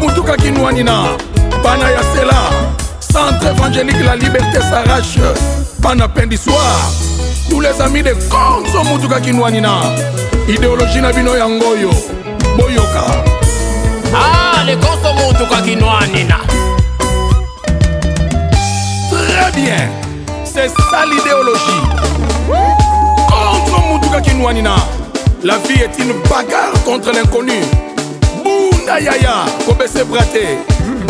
Moutouka kinwanina bana ya centre évangélique la liberté s'arrache du soir, tous les amis de konzo mutuka kinwanina idéologie na bino yango boyoka ah, lekonso mutuka kinwanina très bien c'est ça l'idéologie contre mutuka kinwanina la vie est une bagarre contre l'inconnu na yaya kobese bra te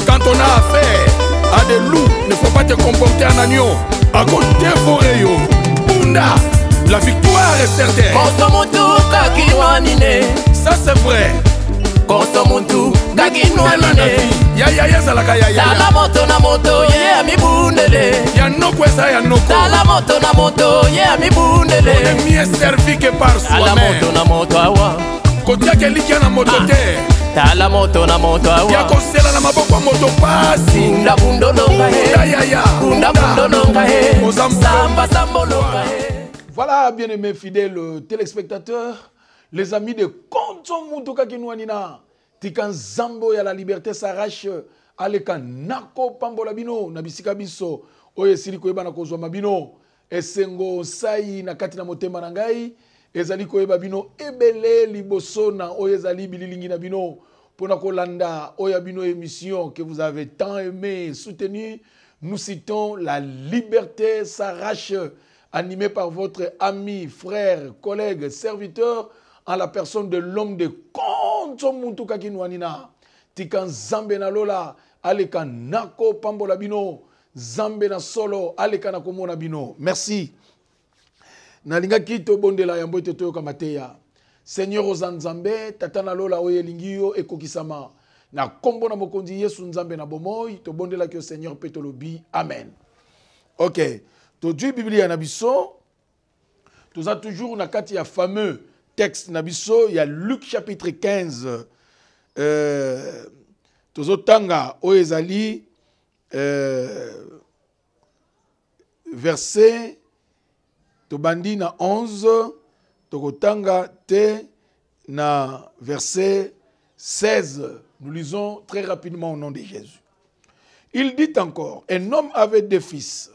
quand on a affaire à des loups ne faut pas te comporter en agnon akodévore yo bunda la victoire est certaine moto motu kakinwanine ça c'est vrai koso motu kakinwanine yaya ezalaka yayatala moto na moto ye amibundele ya noko eza ya nokotala moto na moto ye amibundele onemie servi que par soimeme moto na moto awa kotiaka elikya na moto ah. te ah. na maboko moto samba Voilà, bien-aimés fidèles euh, téléspectateurs, les amis de Konto Mutuka Kinwanina, Tikan Zambo ya la liberté s'arrache, aleka nako pambola bino, na bisika biso, oye sili koyeba na kozwa mabino, esengo sai na kati na motema ngai, ezali koyeba bino ebele liboso na oyo bililingi na bino pour Pour Landa, Oyabino oh, émission que vous avez tant aimé, soutenu, nous citons La liberté s'arrache, animée par votre ami, frère, collègue, serviteur, en la personne de l'homme de Konto Muntuka Kinwanina. Tikan Nzambe Nalola, Aleka Nako Pambola Bino, Nzambe na Solo, Aleka Nakomona Bino. Merci. Nalinga Kito Bondela Yambote Kamateya seigneur Ozan nzambe tata na lola et ekokisama na kombo na mokonzi yesu nzambe na bomoi la yo seigneur Petolobi. amen ok tozwi biblia na biso toza toujours na kati ya fameux texte na biso ya luc chapitre 15 euh, tozotanga Oezali euh, verset tobandi na 11 Togotanga te na verset 16 nous lisons très rapidement au nom de Jésus il dit encore un homme avait deux fils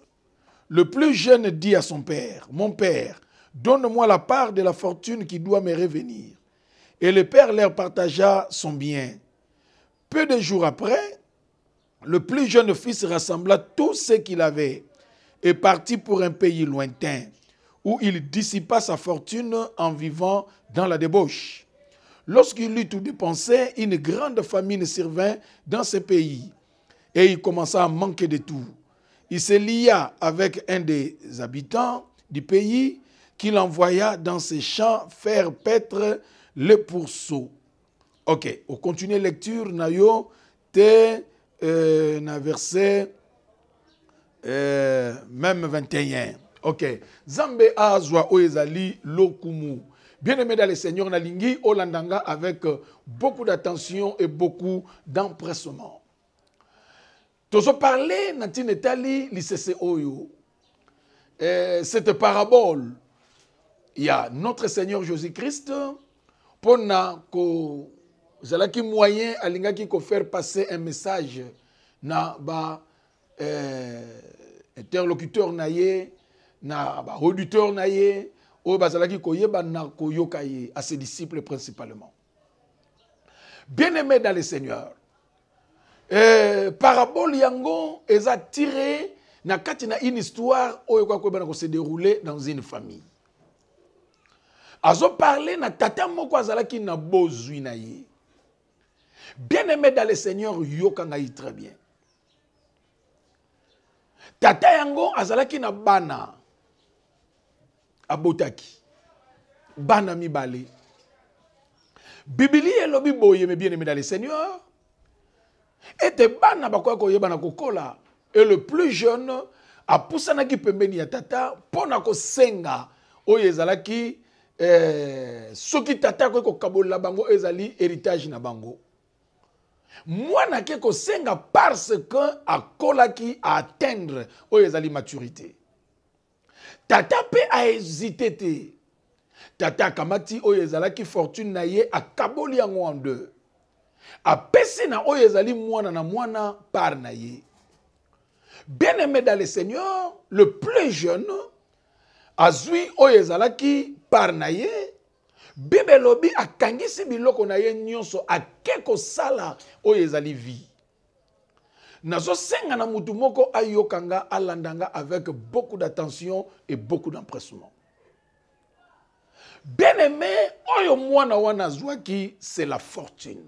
le plus jeune dit à son père mon père donne-moi la part de la fortune qui doit me revenir et le père leur partagea son bien peu de jours après le plus jeune fils rassembla tout ce qu'il avait et partit pour un pays lointain où il dissipa sa fortune en vivant dans la débauche. Lorsqu'il eut tout dépensé, une grande famine survint dans ce pays et il commença à manquer de tout. Il se lia avec un des habitants du pays qu'il envoya dans ses champs faire paître le pourceau. Ok, on continue lecture, Nayo, euh, verset euh, même 21 ok Zambéa azwa oezali lokumu bien aimé dans le seigneur nalingi olandanga avec euh, beaucoup d'attention et beaucoup d'empressement Tous ont parlé etali lissese oyo euh, cette parabole y a notre seigneur jésus-christ pour na ki moyen alingaki faire passer un message na ba euh, interlocuteur na na ba auditeur na ye o bazalaki koyeba na koyoka ye à ses disciples principalement bien-aimé dans le seigneur eh, parabole yango eza tiré na kati na une histoire oyo koyeba na kose dérouler dans une famille parler na tata moko azalaki na bozwi na ye bien-aimé dans le seigneur yoka ngai très bien tata yango azalaki na bana abotaki bana bibili et lobi boye bien-aimé dans le seigneur te bana bakoya kokola et le plus jeune apusanaki pembeni ya tata Pona na kosenga oyezalaki eh, tata akoki la bango ezali héritage na bango na ake senga parce que a atteindre atteindre oyezali maturité tata a a hésité. tata Kamati Oyezalaki fortune na ye akaboli kaboli en deux Oyezali na Oyezali mwana na mwana par na bien aimé dans le seigneur le plus jeune Azui Oyezalaki Parnaye. par na ye Bibelobi a akangisi biloko na ye nyonso a Keko Sala, Oyezali vie senga na mutu moko ayokanga alandanga avec beaucoup d'attention et beaucoup d'empressement bien aimé oyo mwana wana c'est la fortune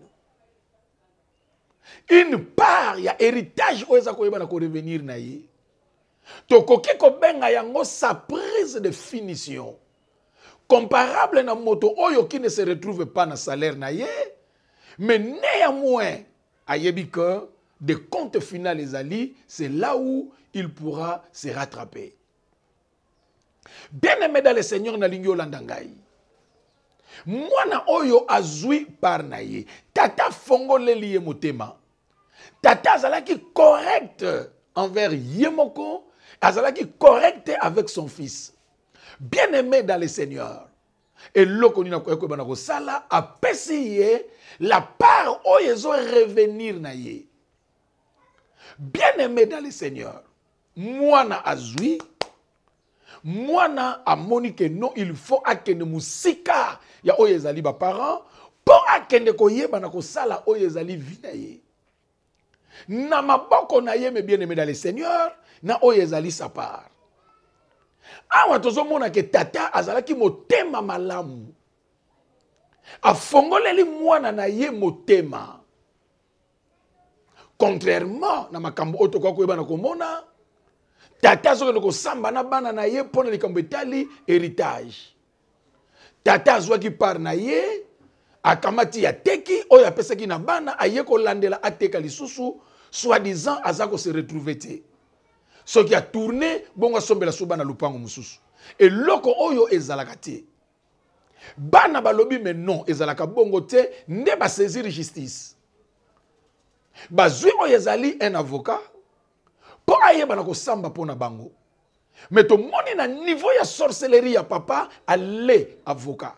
une part y ya héritage oyo na ko revenir na ye tokoki benga yango sa prise de finition comparable na moto oyo qui ne se retrouve pas na salaire na ye mais néanmoins ayebi que des comptes finaux alliés, c'est là où il pourra se rattraper bien aimé dans le seigneur lingio Moi, ngai na oyo azui par naie, Tata tata afongoleli ye motema tata qui correct envers Yemoko, azala qui correct avec son fils bien aimé dans le seigneur Et nini ekoyeba na sala a ye la part oyo revenir revenir ye bien-aimé dans le Seigneur, azui, moi n'a amoni monique, non il faut akende mosika ya Oyezali ezali parent, pour akende koyeba na kosala oyo ezali vi na na maboko na ye bien-aimé dans le seigneur na Oyezali sa part awa mona ke tata azalaki motema malamu afongoleli mwana na ye motema contrairement na makambo oyo tokoki koyebana komona tata soki kosamba na bana na ye mpo na likambo etali héritage tata azwaki part na ye akamati ateki oyo apesaki na bana aye kolandela ateka lisusu soi-disant aza kose retrouve te soki atourne bongo asombela so bana lupango mosusu eloko oyo ezalaka te bana balobi me non ezalaka bongo te nde basaisir justice bazwi oyo ezali un avocat mpo ayeba na kosamba mpo na bango me tomoni na niveau ya sorcellerie ya papa ale avocat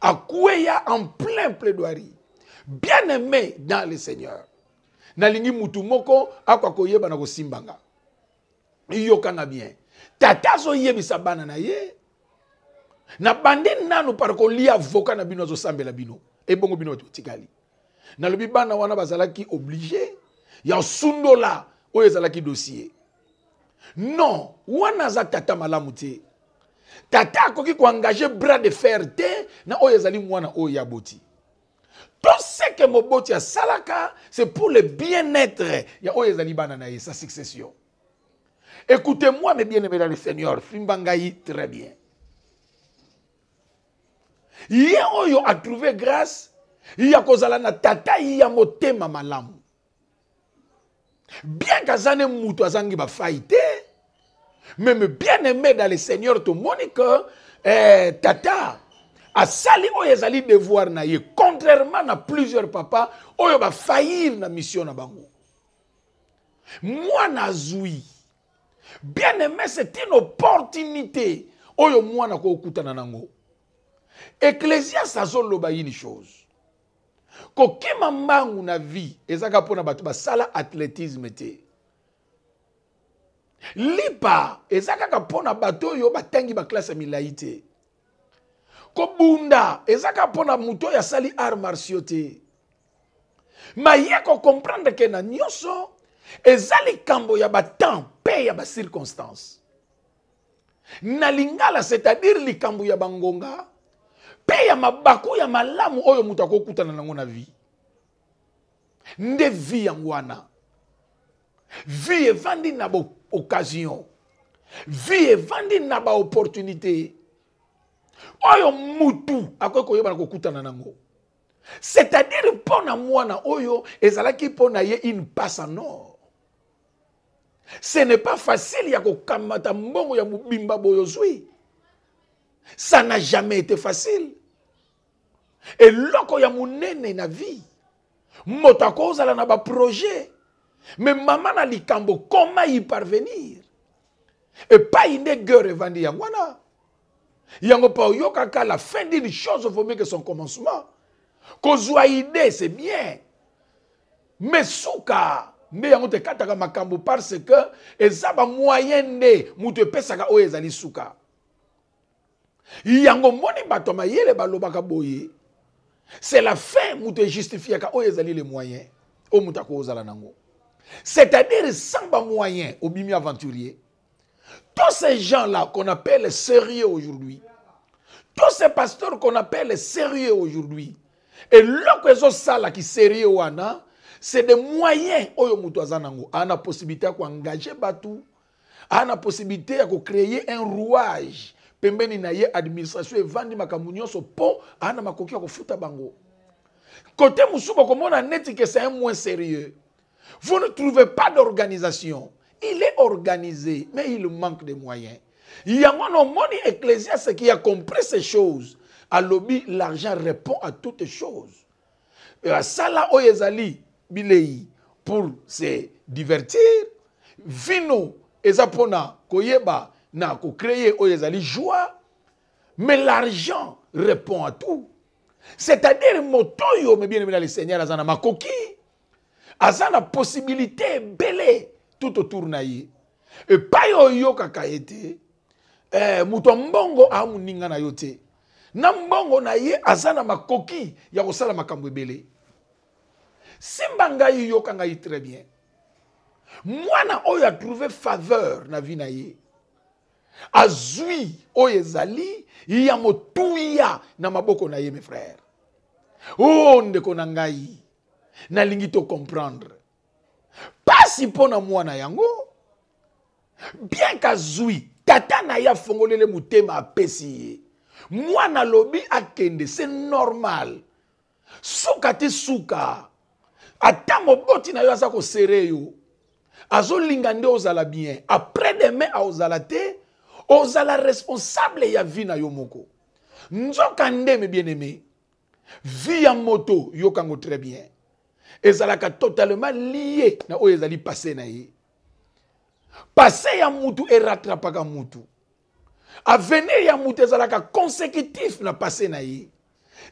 akweya en plein plaidoirie bien aimé dans le seigneur nalingi mutu moko akwa koyeba na kosimbanga yokanga bien tata azoyebisa bana na ye na bande nanu par kolia avoka na bino azosambela bino ebongo bino bato Na nalobi bana wana bazalaki oblige ya sundola la oyezalaki dossier non wana za tata malamu te tata akoki engager bras de fer te na oyezali mwana oyo ya tout ce que moboti salaka c'est pour le bien-être ya oyezali bana na sa succession écoutez-moi mes bien-aimés dans le seigneur très bien ye oyo trouvé grâce ya kozala na tata ya motema malamu bien kazane ne mutu azangi ba faite même bien aimé dans le seigneur tomonique, monique eh, tata asali oyo yezali devoir na ye contrairement na plusieurs papa oyo faillir na mission na bango na zui. bien aimé c'est une opportunité oyo mwana kokutana nango ecclésiaste ba yini chose kokima mbangu na vie ezaka mpona bato basala athlétisme te lipa eza kaka mpona bato oyo batangi baklasse ya milai te kobunda eza kaka mpona moto oyo asali art martio te maye kokomprendre ke na nyonso eza likambo ya batemps mpe ya bacirconstance na lingala c'est-à-dire likambo ya bangonga mpe ya mabaku ya malamu oyo moto akokutana nango na vie nde vie yango wana vie evandi na baoccasion vie evandi na baopportunité oyo mutu akoki koyebana kokutana nango c'est-à-dire mpo na mwana oyo ezalaki mpo na ye une passe en or ce n'est pas facile ya kokamata mbongo ya mobimba boye ozwi ça n'a jamais été facile eloko ya monene na vie moto akozala na baprojet mais mama na likambo koma y parvenir epai nde gueur evandi yango wana yango mpa oyokaka la fin d'une chose vaut mieux que son commencement kozwa idée c'est bien mais suka nde yango tekataka makambo parce que eza bamoyen nde moto epesaka oyo ezali suka yango moni bato ya mayele balobaka boye c'est la fin qui te justifie oh, ezali le moyen oyo oh, mutu nango c'est-à-dire sans au bimi aventurier tous ces gens-là qu'on appelle sérieux aujourd'hui tous ces pasteurs qu'on appelle sérieux aujourd'hui et qui qui sérieux wana c'est des moyens oyo mutu la possibilité ana possibilité ya koengage la ana possibilité de créer un rouage pembeni na ye administration evandi makambo nyonso mpo pont na makoki ya bango côté mosusu faire. neti ke c'est un moins sérieux vous ne trouvez pas d'organisation il est organisé mais il manque de moyens Il y a omoni ecclésiaste qui a compris ces choses alobi l'argent répond à toutes choses asala euh, sala oyezali bilei pour se divertir vino ezapona koyeba créer créé oh, joie mais l'argent répond à tout c'est-à-dire moto yo, me bien le seigneur makoki asana possibilité belé tout autour na ye epai yo yo été euh eh, mbongo ah, ninga na yote. na mbongo na ye makoki ya kosala makambo belé simba yo kanga très bien oyo oh, trouvé faveur na vie na azwi oyo ezali ya motuya na maboko na ye mes frère o oh, ndeko na ngai nalingi tocomprendre pasi mpo na mwana yango bien kazwi tata na ye afongolele motema apesi ye mwana alobi akende se normal suka te suka ata moboti na yo aza kosere yo azolinga nde ozala bien après demain aozala te ozala responsable ya vie na yo moko nzoka ndeme bien aimé vie ya moto yokango très bien ka totalement lié na o ezali passé na ye passé ya mutu erattrapaka mutu avenir ya mutu ezalaka consécutif na passé na ye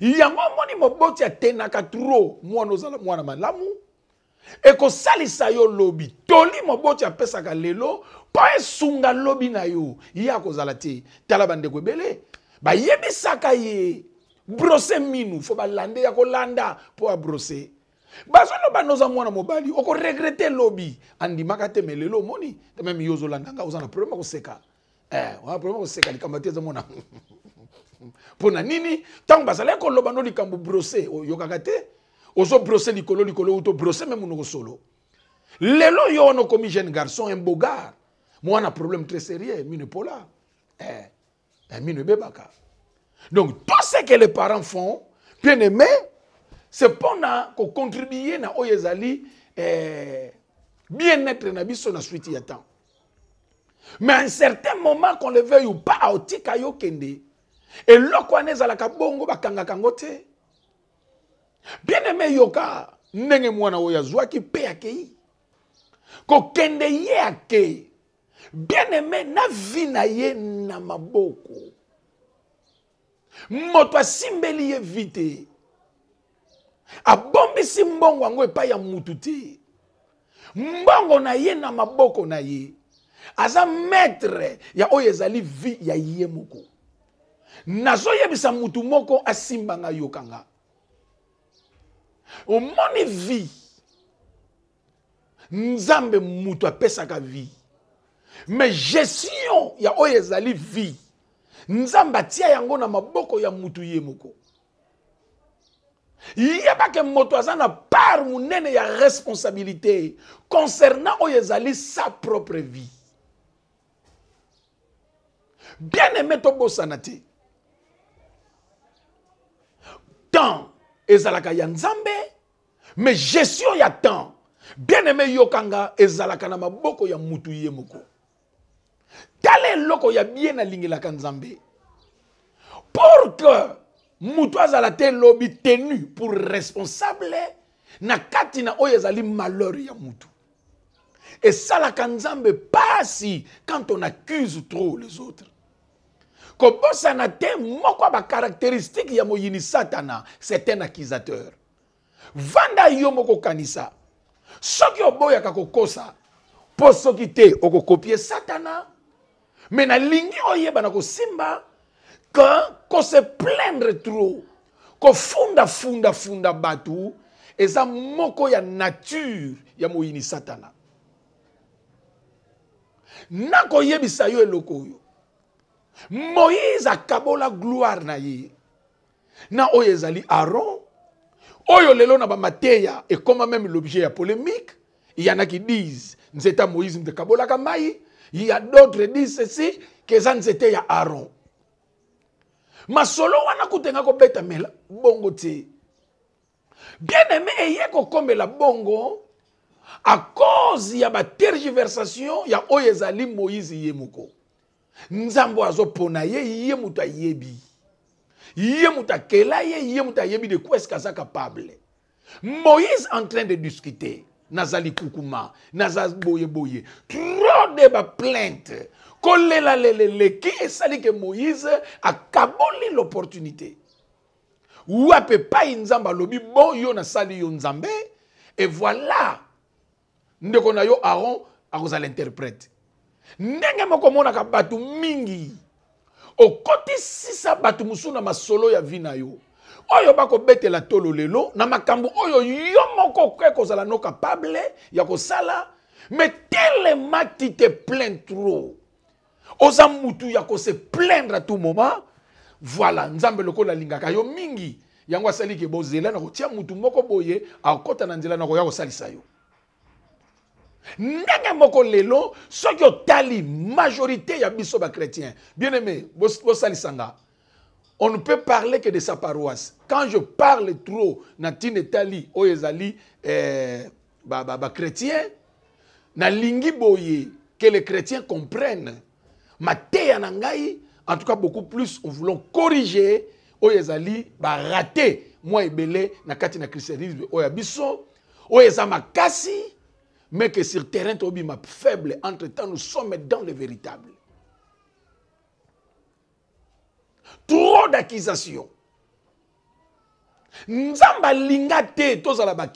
yango omoni moboti trop tro mouan ozala mwana malamu ekosalisa yo lobi toli moboti apesaka lelo mpo esunga lobi na yo ye akozala te tala bandeko ebele bayebisaka ye brose minu fo balande ya kolanda mpo abrose bazoloba noza mwana mobali okoregrete lobi andimaka te me lelo omoni tememe yo ozolanda nga oza na probleme koseka eh, probleme koseka likambo te eza mona mpo na nini ntango bazalaki koloba no likambo brose oyokaka te du likolo ou uto même même munoko solo lelo yo un commis jeune garçon embogard un problème très sérieux mino pola. eh, eh, mino bebaka. donc tout ce que les parents font bien aimé c'est pendant qu'on na à ezali eh, bien-être na biso na suite ya temps mais à un certain moment qu'on le veuille ou pas aotika yo kende et Lokwaneza la bongo bakangaka yango kangote. bien-aime yoka ndenge mwana oyo azwaki mpe akei kokende ye akei bien-aime na vi na ye na maboko moto asimbeli ye vi te abombisi mbongo yango epai ya mutu te mbongo na ye na maboko na ye aza maître ya oyo ezali vi ya ye moko nazoyebisa mutu moko asimbanga yokanga omoni vie nzambe moto apesaka vie mais gestion ya oyo ezali vie nzambe atia yango na maboko ya mutu ye moko yebake moto aza par part monene ya responsabilité concernant oyo sa propre vie bien aimé tobosana te temps ezalaka ya nzambe mais gestion ya temps bien aimé yokanga ezalaka na maboko ya mutu ye moko tala eloko ya bien nalingelaka nzambe pour que mutu azala te lobi tenu pour responsable na kati na oyo ezali malheur ya mutu la kanzambe passe quand on accuse trop les autres kobosana te moko caractéristique ya moyini satana c'est un accusateur vanda yo kanisa. okanisa soki oboya kokosa poso kite te okokopie satana na lingi oyeba na kosimba ko se plaindre trop funda batu eza moko ya nature ya moyini satana yebisa yo eloko yo. moyize akabola gloire na ye na oyo ezali aron oyo lelo na bamateya ekóma meme l'objet ya polémique yanaki 10 nzete ya moïse nde ekabolaka mai ya d'autres 10 ceci ke eza nzete ya aron masolo wana kutenga kobetamela bongo te bien aimé eye kokomela bongo à cause ya batergiversation ya oyo ezali moïse ye moko nzambe ye ye de quoi est ce capable moïse en train de discuter nazali kukuma naza boye. trop de le Nous leleleki sali que moïse akaboli l'opportunité pas Nous nzamba lobi bon yo sali yo nzambe et voilà ndeko na yo ndenge moko omonaka bato mingi okotisisa bato mosusu na masolo ya vi na yo oyo bakobetela tolo lelo na makambo oyo yo moko okoki kozala no kapable ya kosala me telema ti te plain tro oza mutu ya kose plaindre a tout moment voilà nzambe lokola alingaka yo mingi yango asaliki bozela na kotia mutu moko boye akokɔta na nzela na koya kosalisa yo Nanga moko lelo soki otali majorité ya biso bachrétien bien aimé bosalisanga on ne peut parler que de sa paroisse quand je parle trop na ntina etali oyezali ezali eh, ba ba ba, na lingi boye que les chrétiens comprennent ma na ngai en tout cas beaucoup plus on voulons corriger oyezali ba rater moi ebele na kati na christianisme oyabiso ya biso mais que sur terrain tobima faible, entre-temps, nous sommes dans le véritable. Trop d'accusations. nzambe tous te tozala pas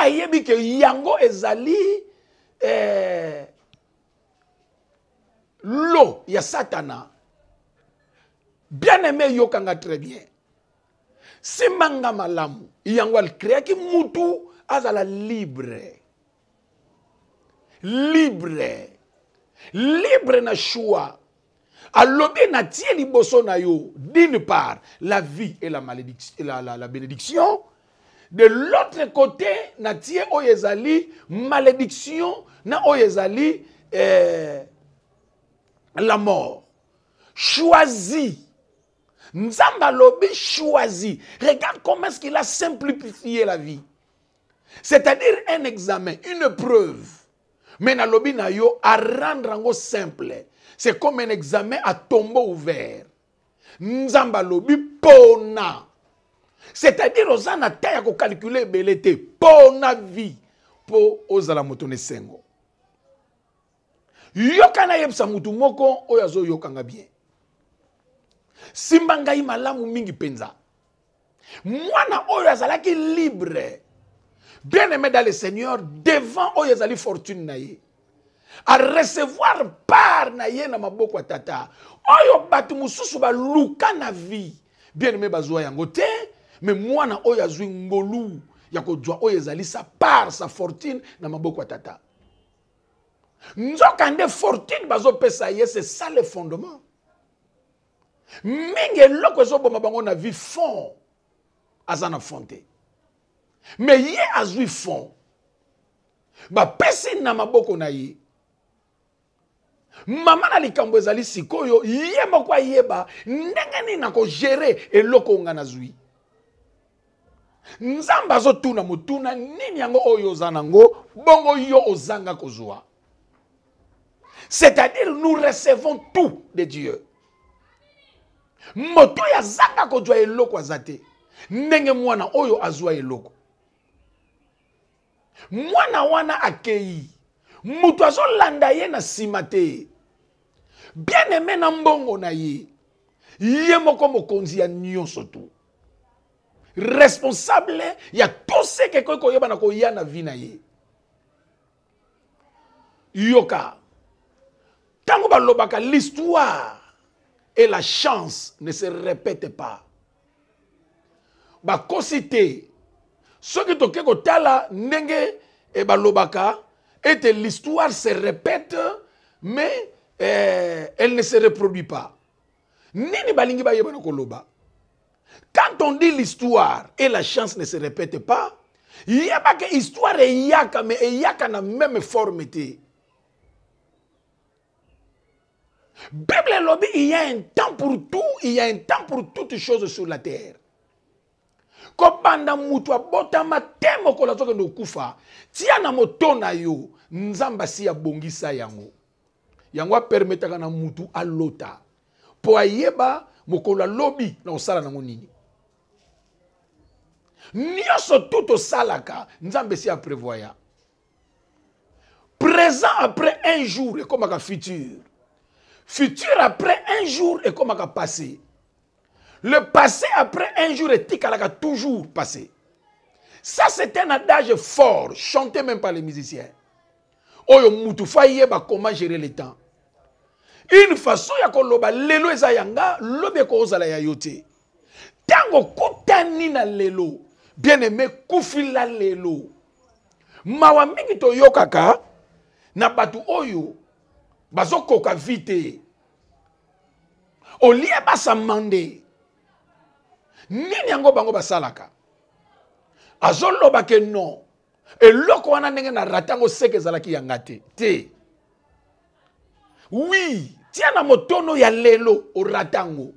à ayebi que yango ezali Il y a satana bien aimé Yokanga très bien Si manga malamu yango ki mutu azala libre libre libre na choix alobi na tie liboso na yo d'une part la vie et la, malédiction, de l'autre côté na tie malédiction na oyezali, eh, la mort choisi Nzamba lobe choisi regarde comment est-ce qu'il a simplifié la vie c'est-à-dire un examen, une preuve. Mais lobi na yo à rendre rango simple. C'est comme un examen à tombeau ouvert. Nzamba lobi pona. C'est-à-dire aux taya ko calculer belété pona vie pour ozala moto sengo. Yokana sa mutu moko oyazo yokanga bien. Simba ngai malamu mingi penza. Mwana oyo azalaki libre bien-aimé dans le Seigneur, devant Oyezali oh, fortune naïe, à recevoir par naïe na maboko tata. Oyo batu mususu ba na vie. Bien-aimé bazoua yangote. mais moi, na Oyezali, ngolu yako, djwa, Oyezali, sa part sa fortune na maboko à tata. avons des fortune bazopesa c'est ça le fondement. Mingé eloko ezoboma bango na vie fond Azana, mais ye azwi fond bapesi na maboko na ye mama na likambo ezali sikoyo yeba, moko ni ndenge n'a nakogere eloko nga ngai Nzamba nzambe azotuna motuna nini yango oyo zanango, bongo yo ozanga kozwa c'est-à-dire nous recevons tout de dieu moto ya zanga kozwa eloko lokwa azate. ndenge mwana oyo azwa eloko mwana wana akei moto azolanda ye na simate bien aimé na mbongo na ye ye moko mokonzi ya nyonso tu responsable ya toseke ekoki koyebana koya na vi na ye yoka Tango balobaka l'histoire et la chance ne se répète pas ba te ce que tu kotala ndenge balobaka Et l'histoire se répète mais eh, elle ne se reproduit pas nini balingi yebana koloba quand on dit l'histoire et la chance ne se répète pas il a pas l'histoire est yaka, mais a na même forme La bible dit il y a un temps pour tout il y a un temps pour toutes choses sur la terre kobanda mutu abotama te mokolo azokende kokufa tia na moto na yo nzambe asi abongisa yango yango apermetaka na mutu alota mpo ayeba mokolo alobi na kosala nango nini nyonso tu tosalaka nzambe si aprévoya présent après un jour ekomaka futur futur après un jour ekomaka passé Le passé après un jour est tikalaka, toujours passé. Ça, c'est un adage fort, chanté même par les musiciens. Oyo mutufayiye ba comment gérer le temps. Une façon ya loba, lelo ezayanga lobe ko ozala yayote. Tango kutani na lelo, bien-aimé kufila lelo. Mawa mingi to yokaka na batu oyo bazokoka vite. Olie basamande. nini yango bango basalaka azoloba ke non eloko wana ndenge na rate yango seke ezalaki yanga te te wi tia na motono ya lelo orate yango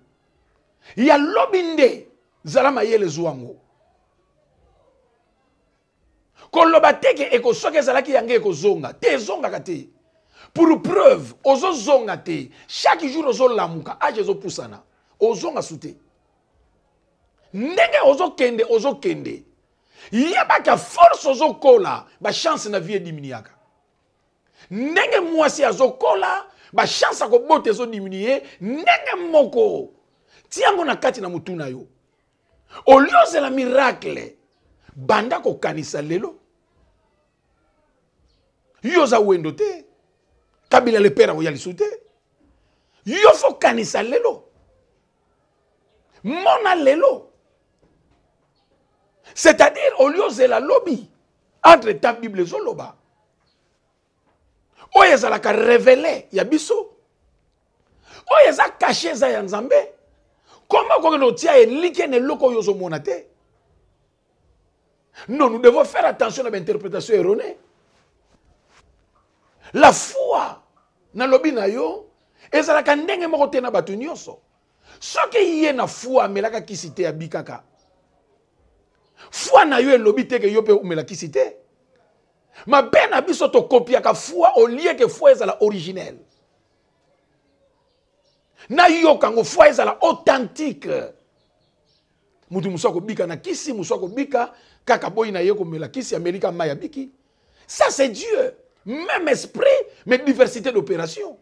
ya lobi nde zala mayele ezwa yango koloba teke eko soki ezalaki yango ekozonga te ezongaka te pour preuve ozozonga te chaque jour ozolamuka age ezopusana ozonga su te ndenge ozokende ozokende yebaka force ozokola bachance na vie ediminiaka ndenge mwasi azokola bachance akobota ezodiminue ndenge moko tiango na kati na motu na yo olia ozela miracle banda kokanisa lelo yo oza wendo te kabila lepere akoya lisu te yo fokanisa lelo mona lelo c'est-à-dire au lieu de la lobby entre ta bible et est-ce oyo a révélé ya biso oyo caché kashe eza comment nzambe koma okokende kotia elike na eloko oyo ozomona te non nous devons faire attention à l'interprétation erronée la foi nalobi na yo ezalaka ndenge moko de se faire. Ce soki est na foi mais kisi te abi kaka foi na yo elobi te ke yo mpe omelakisi te mabe na biso tokopiaka foi olie ke foi ezala originelle yo yango foi ezala authentique motu ko bika na kisi mosusu ko kaka boina na ye komela kisi ameli ka mai ça c'est dieu même esprit mais diversité d'opération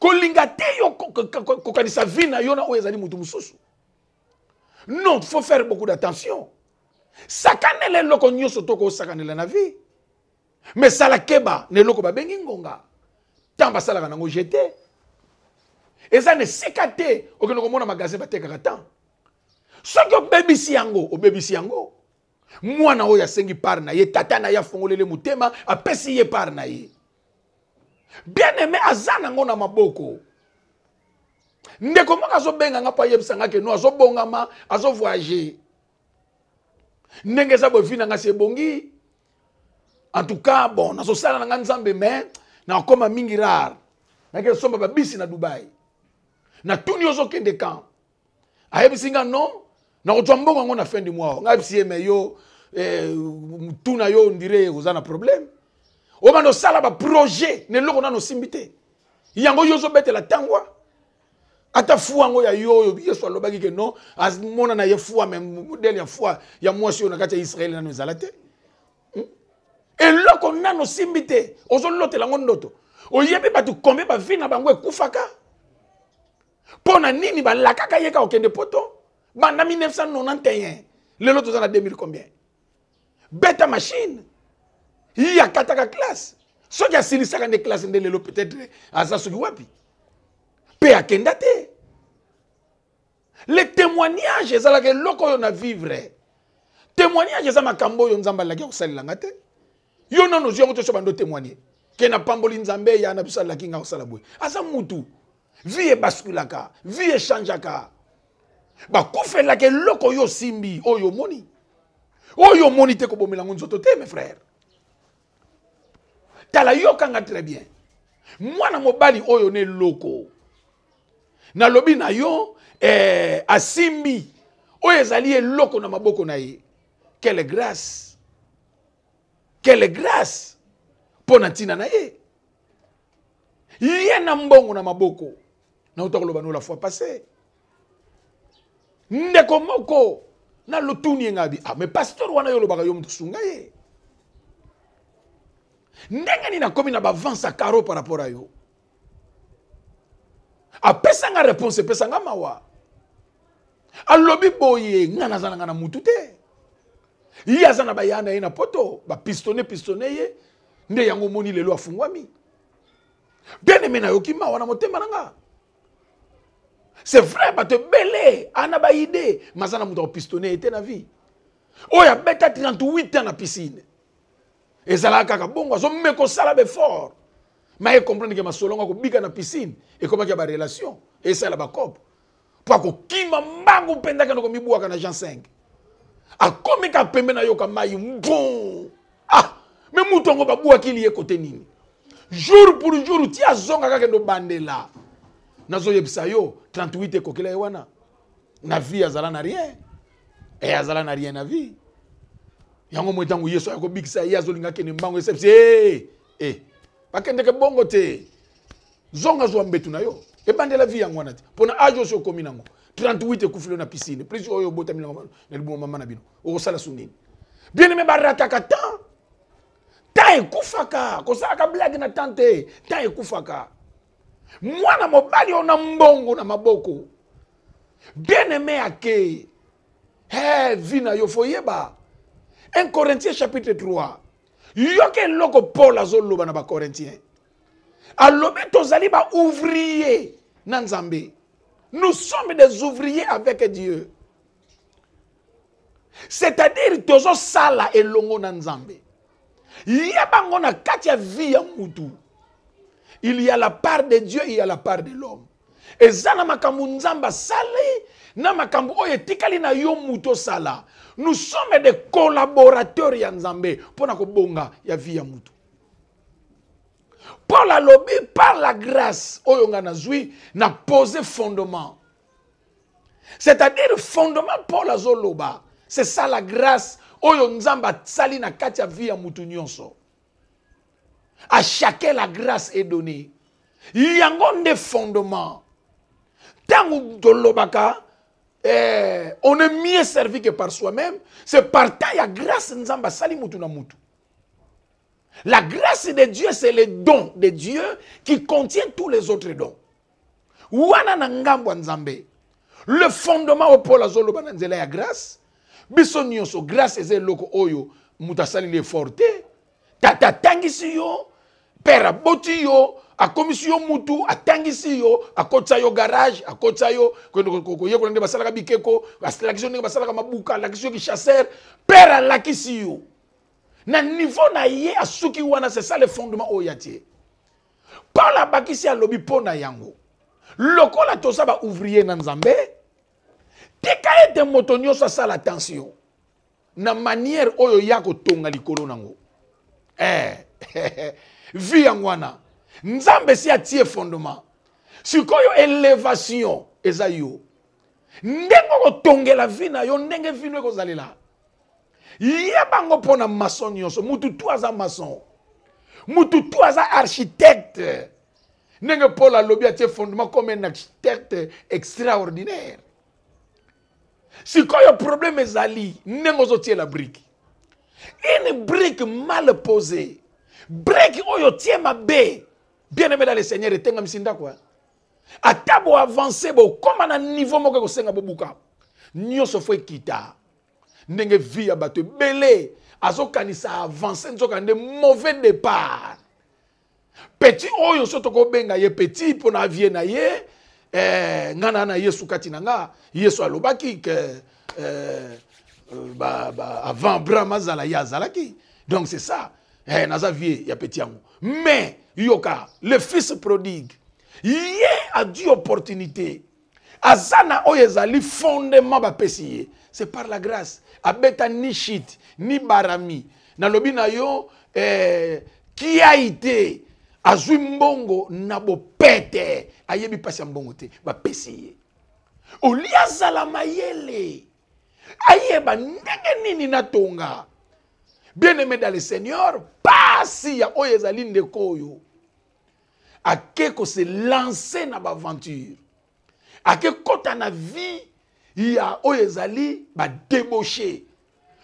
Ko l'ingate yo kokanisa vie na yo na oyo ezali motu mosusu non faut faire beaucoup d'attention sakanela eloko nyonso tokosakanela na vie me sala keba na eloko babengi ngonga ntango basalaka nango jete eza na esika te okende komona magasin batekaka tan soki obebisi yango obebisi yango mwana oyo asengi part na ye tata na ye afongolele motema apesi ye part na ye bien aime aza nango na maboko ndeko moko azobenga nga mpo ayebisa nga keno azobongama azovoyage ndenge eza boye vi na ngai si ebongi en tout cas bon nazosala na ngai nzambe me nakokóma mingi rare nayaki kosomba babisi na dubai natuni yo ozokende kamp ayebisi nga non nakozwa mbongo yango na fin du mois ngai ayebisi ye me yo mutu eh, na yo ondire oza na problème obanda osala baprojet na eloko nano osimbi te yango yo ozobetela ntangwa ata fwa ngo ya yo oyo yesu alobaki ke non amonana ye fuwa, me modele ya fwa ya mwasi oyo na kati israel na nano ezala te hmm? eloko nano osimbi te ozolotela ngondoto. ndoto oyebi bato kombe bavi vina bango pona Pona nini balakaka ye yeka okende poto banda 1991 le toza zana 2000 combien beta machine ya kataka classe soki asilisaka nde classe de lelo peut-être aza Pe wapi Pe akenda le témoignage ezalaka que oyo na vivre témoignage eza makambo oyo nzambe alaki kosalelanga te yo nano ozwi yango toso bando témoigne na pamboli nzambe ya na biso alaki nga kosala boye aza mutu vie ebasulaka vie echangeaka bakufelaka eloko yo simbi. oyo moni. oyo moni te kobomelango nzoto te mes frères. tala yokanga très bien mwana mobali oyo na lobina na yo eh, asimbi oyo ezali eloko na maboko na ye quelle grâce quelle grâce mpo na ntina na ye ye na mbongo na maboko nauta koloba no la fois passé ndeko moko na lotuni ye ngai bi ah mais pasteur wana yo olobaka yo moto sunga ye ndenge nini akomi na bavance akaro par rapport a yo apesanga réponse epesanga mawa alobi boye ngai naza na ngai na mutu te ye aza na baya na ye na poto bapistone pistone ye nde yango omoni lelo afungwami bieneme nayoki mawa na motema na nga c'est vrai bato ebele ana baide maza na moto akopistone ye te na vie oyo abeta 38 ans na piscine ezalaka kaka bongo azomeka osala befort ma ye comprendre ke masolongo akobika na piscine ekomaki ya barelation esala bacope mpo akokima mbangu mpenza akende komibwaka na jean 5 akomi kaka pembeni ayoka mai mbon ah me mutu yango babwaki liye kote nini jour pour jour ti azonga kaka kende obandela nazoyebisa yo 38 ekokela ye wana na vie azala na rien e azala na rien na vie yango moi ntango yesu aya kobikisa ye azolinga akende mbango esepsi e bakendeke bongo te zonga zwa mbetu na yo ebandela vi yango wana te mpona age oso okomi nango 38 ekufi lo na piscine plus oyo obotami na libongo mama na bino okosala so nini bien aime barataka temps temps ekufaka kosalaka blage na temps te temps ekufaka mwana mobali oyo na mbongo na maboko bien aime akei he vi na yo foyeba 1 corinthien chapitre 3 yoka eloko paul azoloba na bacorinthien alobi tozali ba ouvriers na nzambe nous sommes des ouvriers avec dieu c'est-à-dire tozosala elongo na nzambe ye bango na kati ya vie ya mutu il y a la part de dieu il y a la part de l'homme eza na makambo nzambe asali na makambo oyo na yo muto sala. nous sommes des collaborateurs ya nzambe mpo na kobonga ya vie ya mutu paul lobi par la grâce oyo na na pose fondement c'est-à-dire fondement paul zoloba. c'est ça la grâce oyo tsali na katia vie ya mutunyonso. à chacun la grâce est donnée Il y a un fondement ntango dolobaka, eh, on est mieux servi que par soi-même c'est par temps grâce nzamba sali mutu mutu la grâce de Dieu, c'est le don de Dieu qui contient tous les autres dons. nangambo Le fondement au pôle azoloba na nzela ya grâce. Biso nyonso grâce eza loko oyo mutu le forte. tata atangisi yo père aboti yo commission yo mutu atangisi a kotsa yo garage a kotsa yo koyekola nde basalaka bikeko asalakisi yo ndenge basalaka mabuka alakisi yo kishaser père alakisi yo na niveau na ye suki wana c'est ça le fondement oyo ya a paul abakisi lobi mpo na yango ba ouvrier ouvrier na nzambe tika ete moto sa sa tension. na manière oyo ya tonga kolonango. nango eh, vi yangwana. nzambe si tie fondement sikoyo elevation eza yo ko tonge la na yo ndenge vino la ya bango mpona maçon nyonso mutu tu aza maçon mutu tu aza architecte ndenge paul alobi atie fondement comme un architecte extraordinaire Si sikoyo problème ezali ndenge la brique. une brique mal posée brique oyo tie mabe bien aimé dans le seigneur etengamisi ndako avancer boavance bokóma na niveau moko senga bobuka nyonso fo ekita ndenge vie belé Azoka kanisa azokanisa avance nzokande mauvais départ petit oyo so Benga ye petit pour na vie na ye eh, ngana na yesu kati nanga yesu alobaki ke eh, euh, ba, ba, avant Bramazala y'a Zalaki. donc c'est ça eh, naza ya petit yango mais yoka le fils prodigue Yé a dû opportunité azana oyezali fondement ba pesie. c'est par la grâce abeta ni shit ni barami Na na yo eh, a te azwi mbongo na pete. ayebi mpasi ya mbongo te ba ye olia azala mayele ayeba ndenge nini natonga bien aimé dans le seigneur pasi ya oyezali ezali ndeko A ake se lance na aventure kota na vie ya oyo ezali badebauché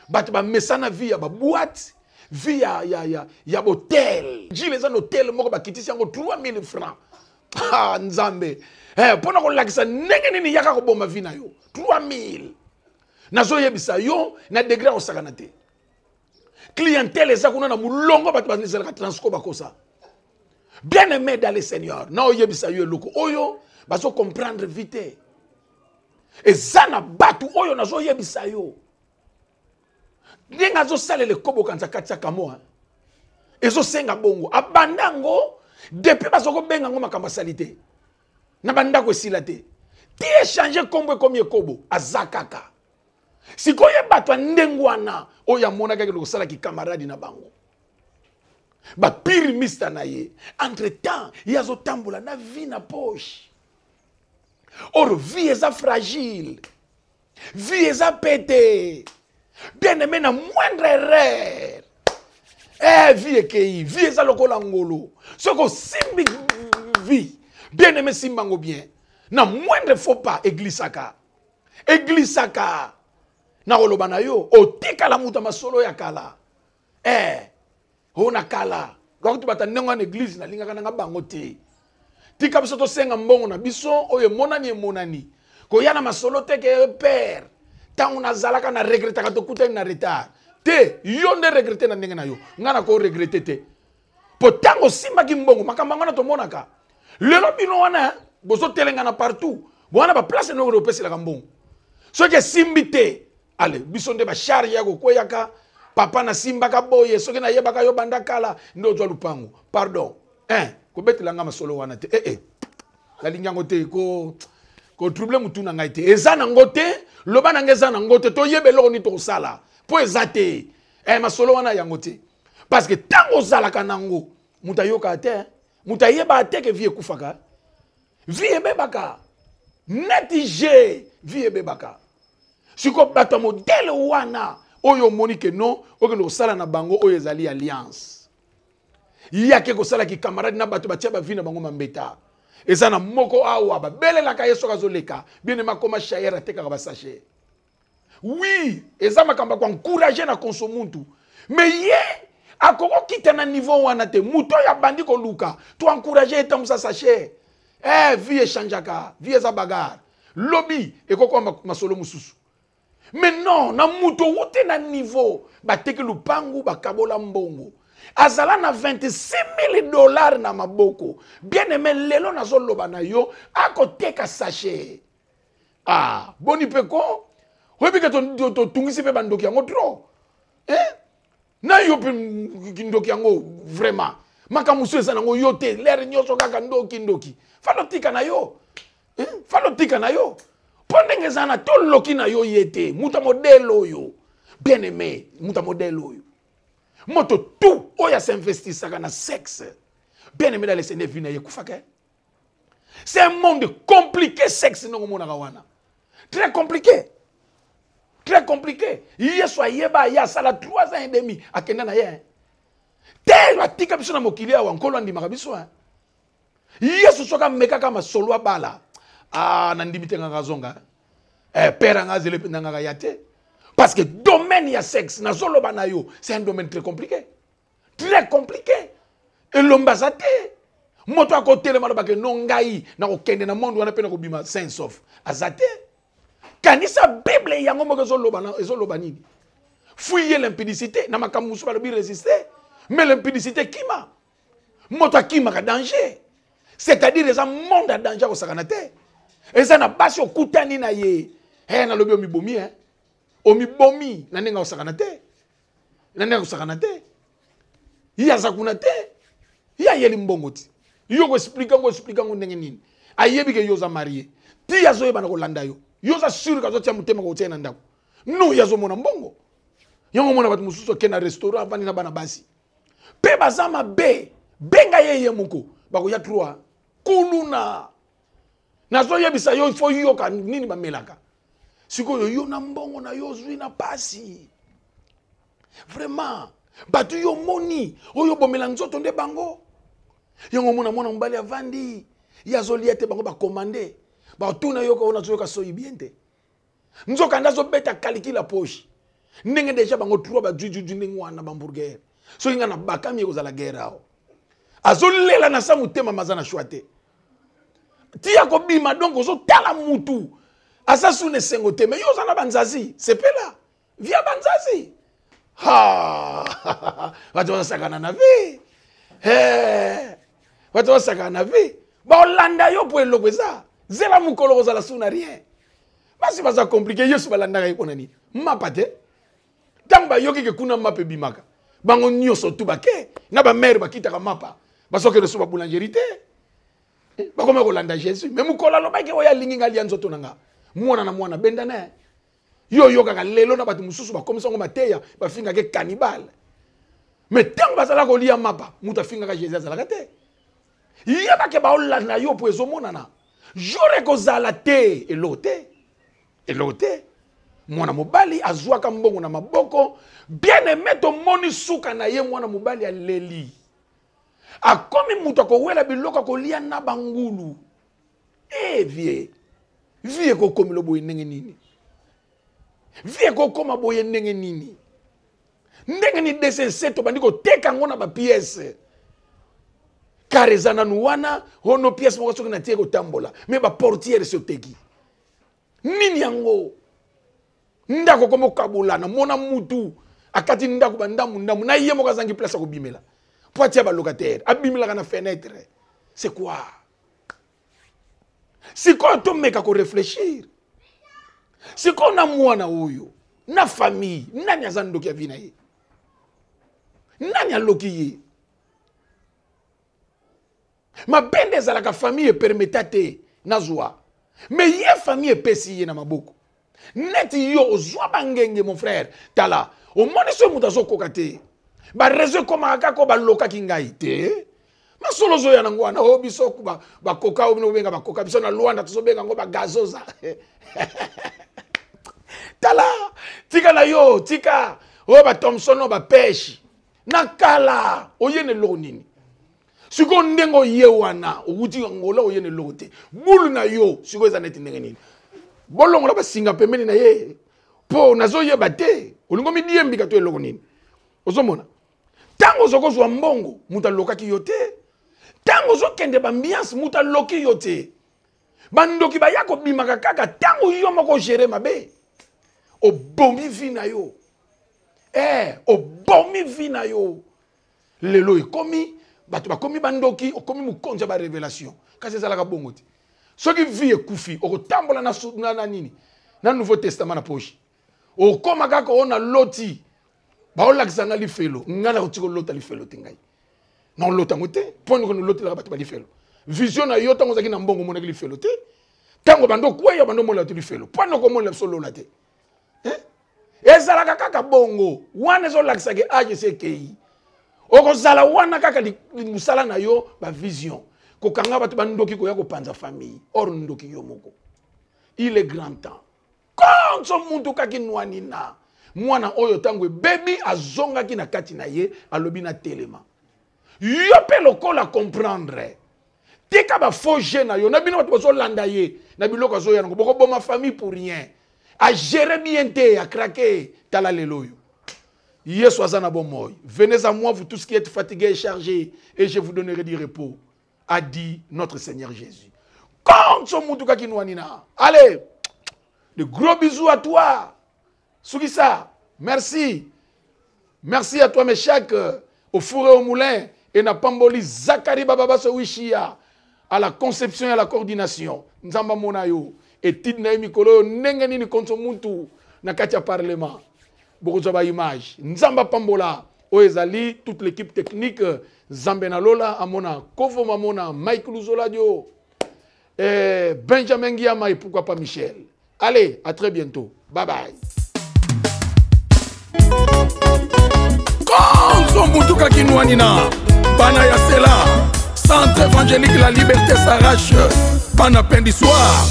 bato bamesa na vie ya baboite vi ya, ya, ya, ya botel jile eza na hotel moko bakitisi yango 3000 francs. ah, nzambe mpo na kolakisa ndenge nini yaka koboma vie na yo 3000 yebisa yo na degre akosakana te clientele eza kuna na ba bato bazalaka transco bakosa bien aimé dans le seigneur na oyebisa yo eloko oyo bazokomprendre te eza na bato oyo nazoyebisa yo ndenge azosalela ekobokanisa kati ya kamwa ezosenga bongo abanda yango depuis bazokobenga yango makambo asali te na bandako esila te ti echange nkombo ekomi ekobo aza kaka sikoyo ye bato ya ndenge wana oyo amonakaki akende kamaradi na bango bapirimista na ye entretemps ye azotambola na vi na poshe Or, vie eza fragile, vie eza pete. Bien aimé, na moindre erreur. Eh, vie ekei, vie eza lokola ngolo. Soki osimbi vie, bien aimé, simba ngo bien. Na moindre faux pas eglisaka. Eglisaka. Na koloba na yo, otikala oh, mutu masolo ya kala. Eh, ona kala. Lokola bata ndenge wana eglise nalingaka nanga bango te. tika biso tosenga mbongo na biso oyo emonani emonani koya na masolo te ke père ntango nazalaka na regretaka tokutani na retard te yo nde regrete na ndenge na yo ngai nakoregrete te mpo ntango osimbaki mbongo makambo yango wana tomonaka lelo bino wana bozotelengana partout wana baplace nokende opeselaka mbongo soki esimbi te ale biso nde basharge ya kokweyaka papa nasimbaka boye soki nayebaka yo banda kala nde ozwa lupango pardon 1 kobetela nga masolo wana te ee eh, eh. nalingi yango te kotrouble motu na ngai te eza nango te loba na ngai eza nango te toyeba eloko nini tokosala mpo eza te eh, masolo wana yango te parce que ntango ozalaka nango moto ayokaka te moto ayebaka te ke vie ekufaka vie ebebaka neti je vie ebebaka siko bato ya modele wana oyo omoni ke non okende kosala na bango oyo ezali alliance yake kosala kikamarade na bato batia bavi na bango mambeta eza na moko awa babelelaka ye soki azoleka biene makoma shayere atekaka basache wi eza makambo akoencourage na konso muntu me ye akokokita na niveau wana te moto oyo abandi koluka to encourage etambusa sache eh, vie echangeaka vi eza bagare lobi ekokoa masolo mosusu me non na moto wute na niveau bateki lupangu bakabola mbongo azala na 26000 dollars na maboko bien aimé lelo nazoloba na yo akoteka sache ah boni mpeko oyebi ke totungisi mpe bandoki yango tro eh? na yo mpe ndoki yango vraiment makambo so eza nango yo te lere nyonso kaka ndoki ndoki falotika na yo eh? falotika na yo mpo ndenge eza na toloki na yo ye te mutu ya modele oyo bien aimé mutu ya modele oyo moto tu oyas asinvestisaka na sexe bien aimé dans les seigneur c'est un monde compliqué sexe non omonaka wana très compliqué très compliqué yesu ayeba aye asala 3 ans et demi akena na ye hein. te tika biso na mokili awa nkolo makabiso biso hein. yesu meka kama solo abala ah, na ndi ngaka kazonga hein. eh, père anga le mpe ya te parce que domaine il y a sexe, c'est un domaine très compliqué. Très compliqué. Et l'ambassade, Moi à côté, le que non gaï, na okende na monde, on a peine bima, saint sauf. Azate. Kanisa Bible, yango moko zolobana, zolobanini. Fouiller l'impudicité, na makamusu balobi résister. Mais l'impudicité m'a, moi toi qui m'a danger. C'est-à-dire, les monde à danger au sakanate. Et ça n'a pas sur koutani na ye. Eh, na lobi omibomi, hein. omibomi na ndenge akosakana te na ndenge akosakana te ye aza kuna te ye ayeli mbongo ti yo koexplike ango explike ango ndenge nini ayebi ke yo oza marie ti ye azoyeba na kolanda yo yo oza sur ke azotia motema kotia ye na ndako no ye azomona mbongo yango omona bato mosusu akende na restaurant avandi na bana basi mpe baza mabe benga ye ye moko bakoya trois kuluna nazoyebisa yo ifo yoka nini bamelaka sikoyo yo na mbongo na yo ozwi na pasi vraiment bato yo omoni oyo obomela nzoto nde bango yango omona mwana mobali avandi ye azolia te bango bakomande batuna yoka oyo nazoyoka soyi bien te nzoka nde azobeta kaliki la poche ndenge deja bango trois bajujuju ndenge wana bambourgere soki ngai na bakami ye kozala gere awo azolela na sango te mama aza na shwa te tia kobima donk ozotala mutu aza so na esengo te me yo oza na banzazi sepela via banzazi bato bazosakana na ve bato bazosakana na ve baolanda yo mpo eloko eza zela mokolo kozala so na rien basi baza komplike yesu balandaka ye mpona nini mapa te ntango bayoki ke kuna mapa ebimaka bango nyonso tu bake na bamare bakitaka mapa bazokende so baboulangerie te eh, bakomaka kolanda jésus me mokolo alobaki oyo alingi nga lia nzoto na nga mwana na mwana bendane yo oyokaka lelo na bato mosusu bakomisango mateya bafingaka ekanibale me ntango bazala kolia mapa moto afingaka jésus azalaka te yebake baolanda yo mpo ezomonana jore ekozala te eloko te eloko te mwana mobali azwaka mbongo na maboko bien aime tomoni suka na ye mwana mobali aleli akomi moto akowela biloko akolia na bangulu evie eh, hey, vi ekokomela boye ndenge nini vi ekokoma boye ndenge nini ndenge ni dcc tobandi koteka yango na bapiese kare eza nanu wana ono piese moko soki natie kotambola me baportiere so teki nini yango ndako komi okabolana mona mutu akati ndako bandamu ndamu na ye moko azangi place akobimela po atia balokatere abimelaka na fenetre c'est quoi sikoyo tomeka korefleshir sikoyo na mwana oyo na famille nani aza ndoki ya vi na ye nani aloki ye mabende ezalaka famille epermeta te nazwa me ye famille epesi ye na maboko neti yo ozwa bangenge mon frère tala omoni soki moto azokoka te barezo ekomaka kaka oyo balokaki ngai te masolo ozoya nango wana oyo oh, biso bakoka oyo oh, bino bobenga bakoka biso na lwanda tozobenga yango bagazoza tala tika na yo tika oyo oh, bathomson oyo bapeshe na kala oyene eloko nini sikoyo ndenge oye wana okuti ngola oyene eloko te bulu na yo sikoyo eza neti ndenge nini bolongola basinga pembeni na ye mpo nazoyeba te olingo midiembika to eloko nini ozomona ntango ozokozwa mbongo moto alokaki yo te ntango ozokende bambiance moto aloki yo te bandoki baya kobimaka kaka ntango yo moko ogere mabe obomi vi na yo eh, obomi vi na yo lelo ekomi bato bakomi bandoki okomi mokonzi ya barevelation kasi ezalaka bongo te soki vi ekufi okotambola na, na, na nini na nouveau testament na poche okóma kaka oyo na loti baolakisa nga lifelo nga nakotika olota lifelo te ngai na olotango te mpo ndeko nolotelaka bato balifelo vision na yo ntango ozalaki na mbongo omonaki lifelo te ntango bando kweya bando omolela te lifelo mpo ndeko omolela biso lola te ezalaka kaka bongo wana ezolakisaka age esi ekei okozala wana kaka mosala na yo bavision kokanga bato bandoki koya kopanza famille or ndoki yo moko il est grand temps konso mutu kaki nwani na mwana oyo ntango ebebi azongaki na kati na ye alobi na telema yope lokola comprendre tika na yo na bino ye na biloko ma famille pour rien bien te akrake tala lelo yesu venez à moi vous tous qui êtes fatigués et chargés et je vous donnerai du repos a dit notre seigneur jésus quand so allez de gros bisous à toi ça. merci merci à toi mes chèques au four et au moulin et na pamboli zakari bababaso wishia à la conception et à la coordination nzamba monayo et étude na mikolo N'engani konso muntu na parlement bokozwa baimage Nzamba apambola Pambola, toute l'équipe technique Zambenalola lola amona Kovo Mamona, mike luzoladio eh, benjamin ngiama et pourquoi pas michel allez à très bientôt bye bye bana ya sela centre évangélique la liberté s'arrache bana pendiswire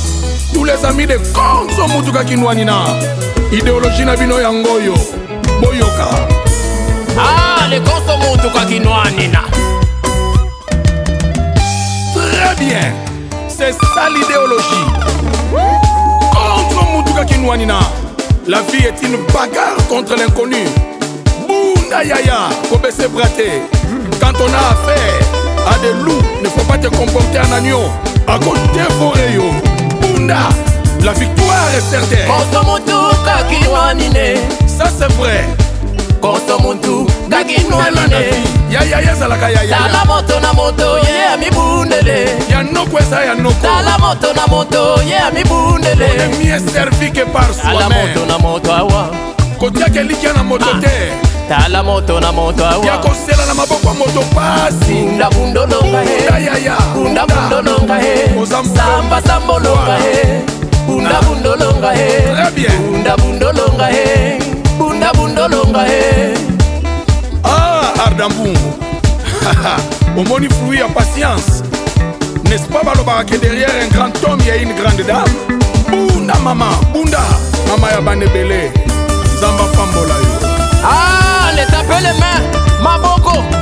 tous les amis de konso mutuka kindwani na idéologie na bino yango oyo boyoka ah, lekonso mutuka kindwani na très bien c'est ça l'idéologie konso mutuka kindwani na la vie est une bagarre contre l'inconnu bunda yaya kobese brate qu'on a affaire à des loups ne faut pas te comporter en agneau à côté foreyo eh bunda la victoire est certaine koso motu kakinwa nine ça c'est vrai koso motu kakinwa nine yayayezalaka yayatala moto na moto ye amibundele ya noko eza ya noko tala moto na moto ye amibundele onemie servike par soimeme moto na moto awa kotiaka elikya na moto ah. te ah. tala moto na moto awa yakosela na maboko moto pasi bunda bundolonga heyayaya bunda bundolonga he samba sambolonga he bunda bundolonga he bunda bundolonga he bunda bundolonga he ah ardambungu omoni fruit ya patience n'est-ce pas balobaka ke derrière un grand homme ya une grande dame bunda mama bunda mama ya bana ebele nzambe apambola yo ah! Fais les mains, Maboko